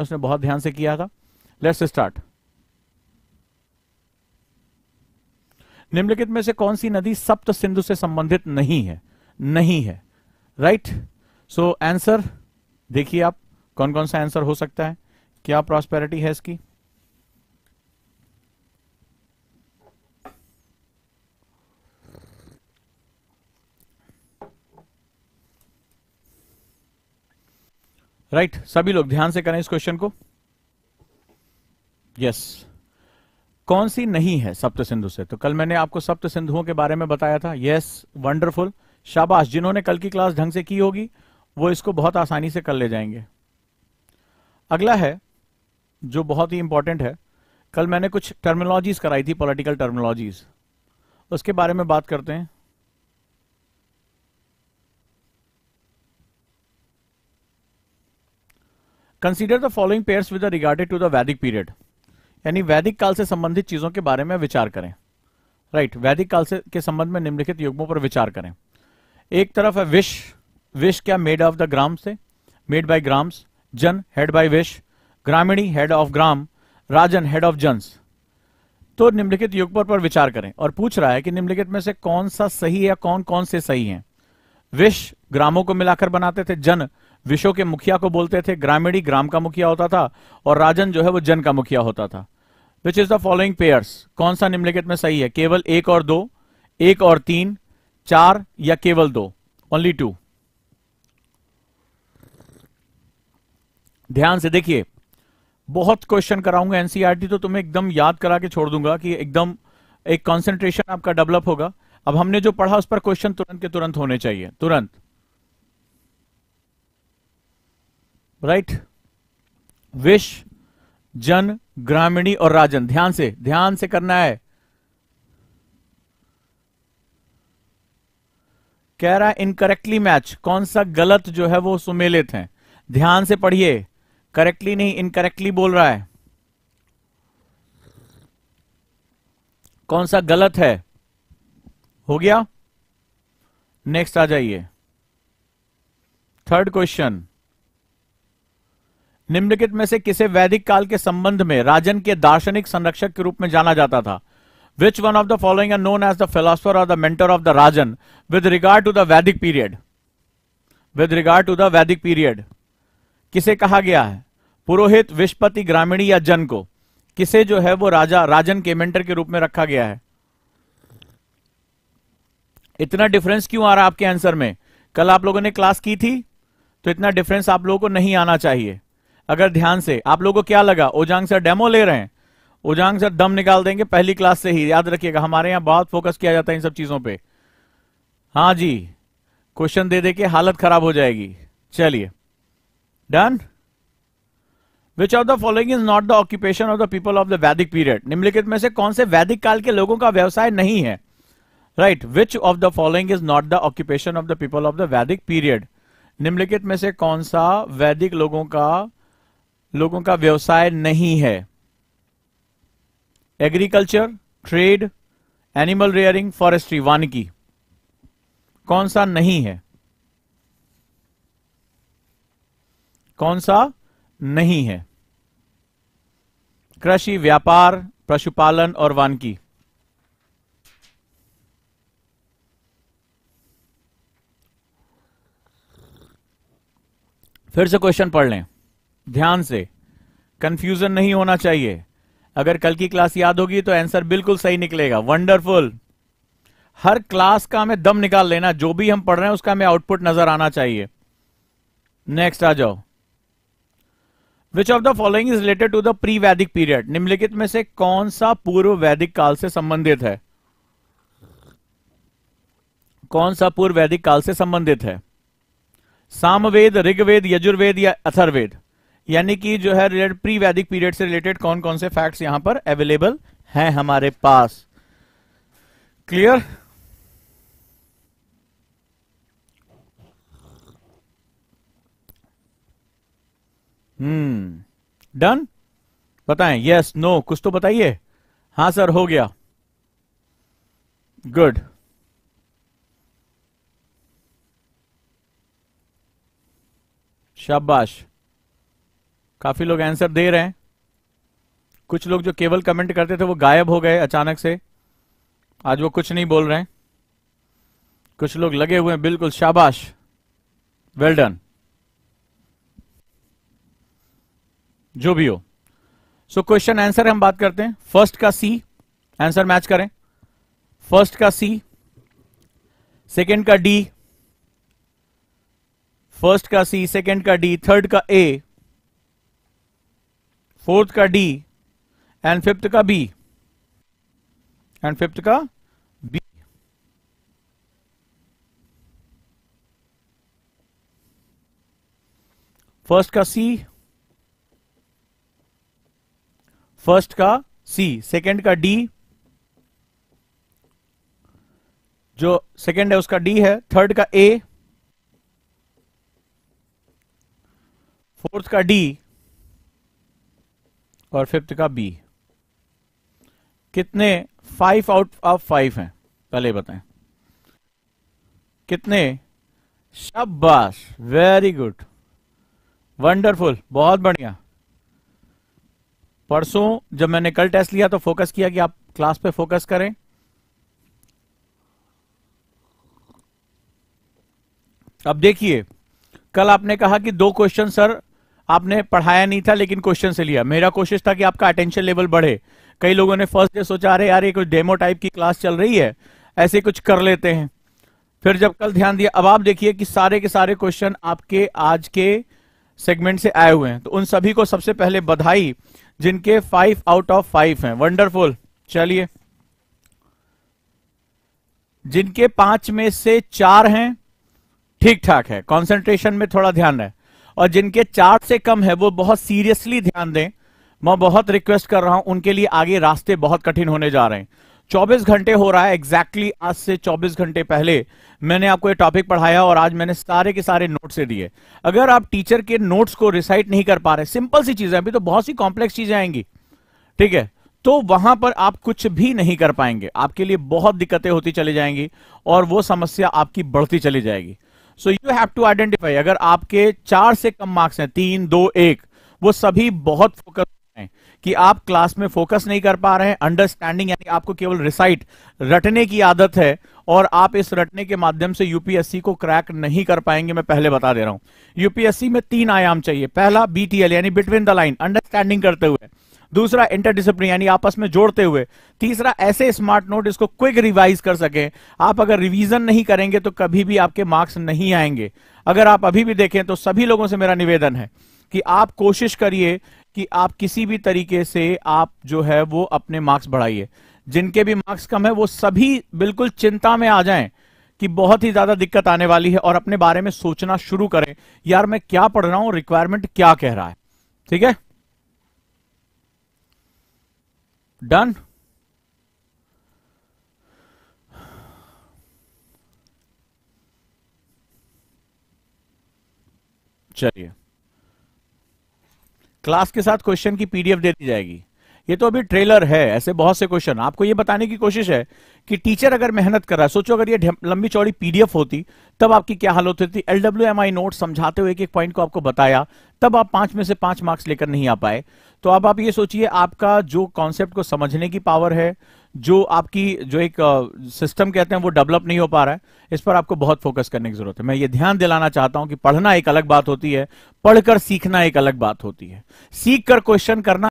उसने बहुत ध्यान से किया था लेट्स स्टार्ट निम्नलिखित में से कौन सी नदी सप्त सिंधु से संबंधित नहीं है नहीं है राइट सो आंसर देखिए आप कौन कौन सा आंसर हो सकता है क्या प्रॉस्पेरिटी है इसकी राइट right? सभी लोग ध्यान से करें इस क्वेश्चन को यस yes. कौन सी नहीं है सप्त सिंधु से तो कल मैंने आपको सप्त सिंधुओं के बारे में बताया था यस वंडरफुल शाबाश जिन्होंने कल की क्लास ढंग से की होगी वो इसको बहुत आसानी से कर ले जाएंगे अगला है जो बहुत ही इंपॉर्टेंट है कल मैंने कुछ टर्मिनोलॉजीज कराई थी पॉलिटिकल टर्मिनोलॉजीज उसके बारे में बात करते हैं consider the following pairs with regarded to the Vedic period यानी वैदिक काल से संबंधित चीजों के बारे में विचार करें राइट right, वैदिक काल से के संबंध में निम्नलिखित युग्मों पर विचार करें एक तरफ है विश विश क्या मेड ऑफ द ग्राम से मेड बाय ग्राम्स जन हेड बाय विश ग्रामीणी हेड ऑफ ग्राम राजन हेड ऑफ जन्स तो निम्नलिखित युगपर पर विचार करें और पूछ रहा है कि निम्नलिखित में से कौन सा सही है कौन कौन से सही है विश ग्रामों को मिलाकर बनाते थे जन विश्व के मुखिया को बोलते थे ग्रामीणी ग्राम का मुखिया होता था और राजन जो है वो जन का मुखिया होता था which is the following pairs कौन सा निम्नलिखित में सही है केवल एक और दो एक और तीन चार या केवल दो ओनली टू ध्यान से देखिए बहुत क्वेश्चन कराऊंगा एनसीईआरटी e तो तुम्हें एकदम याद करा के छोड़ दूंगा कि एकदम एक कंसंट्रेशन आपका डेवलप होगा अब हमने जो पढ़ा उस पर क्वेश्चन तुरंत के तुरंत होने चाहिए तुरंत राइट विश जन ग्रामीणी और राजन ध्यान से ध्यान से करना है कह रहा है इनकरेक्टली मैच कौन सा गलत जो है वो सुमेलित है ध्यान से पढ़िए करेक्टली नहीं इनकरेक्टली बोल रहा है कौन सा गलत है हो गया नेक्स्ट आ जाइए थर्ड क्वेश्चन निम्नलिखित में से किसे वैदिक काल के संबंध में राजन के दार्शनिक संरक्षक के रूप में जाना जाता था which one of the following known as the philosopher और द मेंटर ऑफ द राजन with regard to the Vedic period with regard to the Vedic period किसे कहा गया है पुरोहित विश्वपति ग्रामीणी या जन को किसे जो है वो राजा राजन के मेंटर के रूप में रखा गया है इतना डिफरेंस क्यों आ रहा है आपके आंसर में कल आप लोगों ने क्लास की थी तो इतना डिफरेंस आप लोगों को नहीं आना चाहिए अगर ध्यान से आप लोगों को क्या लगा ओजांग सर डेमो ले रहे हैं ओजांग सर दम निकाल देंगे पहली क्लास से ही याद रखिएगा हमारे यहां बहुत फोकस किया जाता है इन सब चीजों पे हाँ जी क्वेश्चन दे दे के हालत खराब हो जाएगी चलिए done which of the following is not the occupation of the people of the Vedic period निम्नलिखित में से कौन से वैदिक काल के लोगों का व्यवसाय नहीं है right which of the following is not the occupation of the people of the Vedic period निम्नलिखित में से कौन सा वैदिक लोगों का लोगों का व्यवसाय नहीं है agriculture trade animal rearing forestry वानिकी कौन सा नहीं है कौन सा नहीं है कृषि व्यापार पशुपालन और वानकी फिर से क्वेश्चन पढ़ लें ध्यान से कंफ्यूजन नहीं होना चाहिए अगर कल की क्लास याद होगी तो आंसर बिल्कुल सही निकलेगा वंडरफुल हर क्लास का हमें दम निकाल लेना जो भी हम पढ़ रहे हैं उसका हमें आउटपुट नजर आना चाहिए नेक्स्ट आ जाओ which of the following is related to the pre Vedic period निम्नलिखित में से कौन सा पूर्व वैदिक काल से संबंधित है कौन सा पूर्व वैदिक काल से संबंधित है सामवेद ऋग्वेद यजुर्वेद या अथर्वेद यानी कि जो है रिलेटेड प्री वैदिक पीरियड से रिलेटेड कौन कौन से फैक्ट्स यहां पर अवेलेबल हैं हमारे पास क्लियर हम्म डन बताएं यस नो कुछ तो बताइए हां सर हो गया गुड शाबाश काफ़ी लोग आंसर दे रहे हैं कुछ लोग जो केवल कमेंट करते थे वो गायब हो गए अचानक से आज वो कुछ नहीं बोल रहे हैं कुछ लोग लगे हुए हैं बिल्कुल शाबाश वेल डन जो भी हो सो क्वेश्चन आंसर हम बात करते हैं फर्स्ट का सी आंसर मैच करें फर्स्ट का सी सेकंड का डी फर्स्ट का सी सेकंड का डी थर्ड का ए फोर्थ का डी एंड फिफ्थ का बी एंड फिफ्थ का बी फर्स्ट का सी फर्स्ट का सी सेकंड का डी जो सेकंड है उसका डी है थर्ड का ए फोर्थ का डी और फिफ्थ का बी कितने फाइव आउट ऑफ फाइव हैं पहले बताएं कितने शब्बास वेरी गुड वंडरफुल बहुत बढ़िया परसों जब मैंने कल टेस्ट लिया तो फोकस किया कि आप क्लास पे फोकस करें अब देखिए कल आपने कहा कि दो क्वेश्चन सर आपने पढ़ाया नहीं था लेकिन क्वेश्चन से लिया मेरा कोशिश था कि आपका अटेंशन लेवल बढ़े कई लोगों ने फर्स्ट डे सोचा अरे यार ये कुछ डेमो टाइप की क्लास चल रही है ऐसे कुछ कर लेते हैं फिर जब कल ध्यान दिया अब आप देखिए कि सारे के सारे क्वेश्चन आपके आज के सेगमेंट से आए हुए हैं तो उन सभी को सबसे पहले बधाई जिनके फाइव आउट ऑफ फाइव हैं वंडरफुल चलिए जिनके पांच में से चार हैं ठीक ठाक है कंसंट्रेशन में थोड़ा ध्यान रहे और जिनके चार से कम है वो बहुत सीरियसली ध्यान दें मैं बहुत रिक्वेस्ट कर रहा हूं उनके लिए आगे रास्ते बहुत कठिन होने जा रहे हैं 24 घंटे हो रहा है एग्जैक्टली exactly आज से 24 घंटे पहले मैंने आपको ये टॉपिक पढ़ाया और आज मैंने सारे के सारे नोट्स दिए अगर आप टीचर के नोट्स को रिसाइट नहीं कर पा रहे सिंपल सी चीजें अभी तो बहुत सी कॉम्प्लेक्स चीजें आएंगी ठीक है तो वहां पर आप कुछ भी नहीं कर पाएंगे आपके लिए बहुत दिक्कतें होती चली जाएंगी और वो समस्या आपकी बढ़ती चली जाएगी so you have to identify अगर आपके चार से कम मार्क्स हैं तीन दो एक वो सभी बहुत फोकस हैं कि आप क्लास में फोकस नहीं कर पा रहे हैं अंडरस्टैंडिंग यानी आपको केवल रिसाइट रटने की आदत है और आप इस रटने के माध्यम से यूपीएससी को क्रैक नहीं कर पाएंगे मैं पहले बता दे रहा हूं यूपीएससी में तीन आयाम चाहिए पहला बीटीएल यानी बिटवीन द लाइन अंडरस्टैंडिंग करते हुए दूसरा इंटरडिसिप्लिन यानी आपस में जोड़ते हुए तीसरा ऐसे स्मार्ट नोट इसको क्विक रिवाइज कर सके आप अगर रिवीजन नहीं करेंगे तो कभी भी आपके मार्क्स नहीं आएंगे अगर आप अभी भी देखें तो सभी लोगों से मेरा निवेदन है कि आप कोशिश करिए कि आप किसी भी तरीके से आप जो है वो अपने मार्क्स बढ़ाइए जिनके भी मार्क्स कम है वो सभी बिल्कुल चिंता में आ जाए कि बहुत ही ज्यादा दिक्कत आने वाली है और अपने बारे में सोचना शुरू करें यार मैं क्या पढ़ रहा हूं रिक्वायरमेंट क्या कह रहा है ठीक है done चलिए क्लास के साथ क्वेश्चन की पीडीएफ दे दी जाएगी ये तो अभी ट्रेलर है ऐसे बहुत से क्वेश्चन आपको ये बताने की कोशिश है कि टीचर अगर मेहनत कर रहा है सोचो अगर ये लंबी चौड़ी पीडीएफ होती तब आपकी क्या हालत होती एलडब्ल्यू एम आई नोट समझाते हुए एक एक पॉइंट को आपको बताया तब आप पांच में से पांच मार्क्स लेकर नहीं आ पाए तो अब आप ये सोचिए आपका जो कॉन्सेप्ट को समझने की पावर है जो आपकी जो एक सिस्टम कहते हैं वो डेवलप नहीं हो पा रहा है इस पर आपको बहुत फोकस करने की जरूरत है मैं ये ध्यान दिलाना चाहता हूं कि पढ़ना एक अलग बात होती है पढ़कर सीखना एक अलग बात होती है सीख कर क्वेश्चन करना